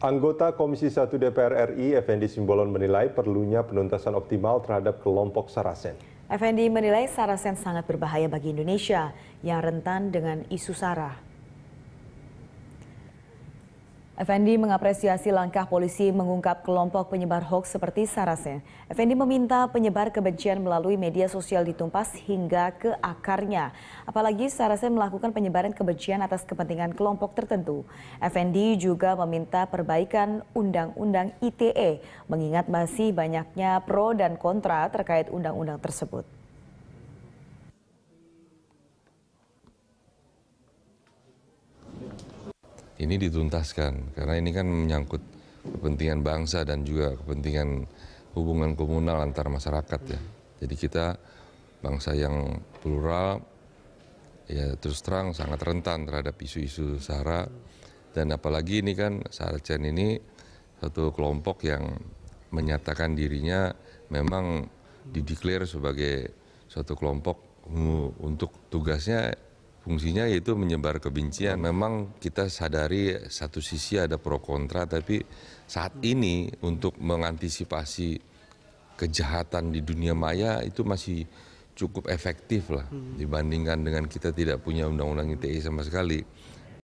Anggota Komisi 1 DPR RI, Effendi Simbolon menilai perlunya penuntasan optimal terhadap kelompok Sarasen. Effendi menilai Sarasen sangat berbahaya bagi Indonesia yang rentan dengan isu sarah. Effendi mengapresiasi langkah polisi mengungkap kelompok penyebar hoax seperti Sarasen. Effendi meminta penyebar kebencian melalui media sosial ditumpas hingga ke akarnya. Apalagi Sarasen melakukan penyebaran kebencian atas kepentingan kelompok tertentu. Effendi juga meminta perbaikan Undang-Undang ITE mengingat masih banyaknya pro dan kontra terkait undang-undang tersebut. ini dituntaskan karena ini kan menyangkut kepentingan bangsa dan juga kepentingan hubungan komunal antar masyarakat ya. Jadi kita bangsa yang plural ya terus terang sangat rentan terhadap isu-isu sara dan apalagi ini kan Sarcen ini satu kelompok yang menyatakan dirinya memang dideklar sebagai suatu kelompok untuk tugasnya fungsinya yaitu menyebar kebencian. Memang kita sadari satu sisi ada pro kontra, tapi saat ini untuk mengantisipasi kejahatan di dunia maya itu masih cukup efektif lah hmm. dibandingkan dengan kita tidak punya undang-undang ITE sama sekali.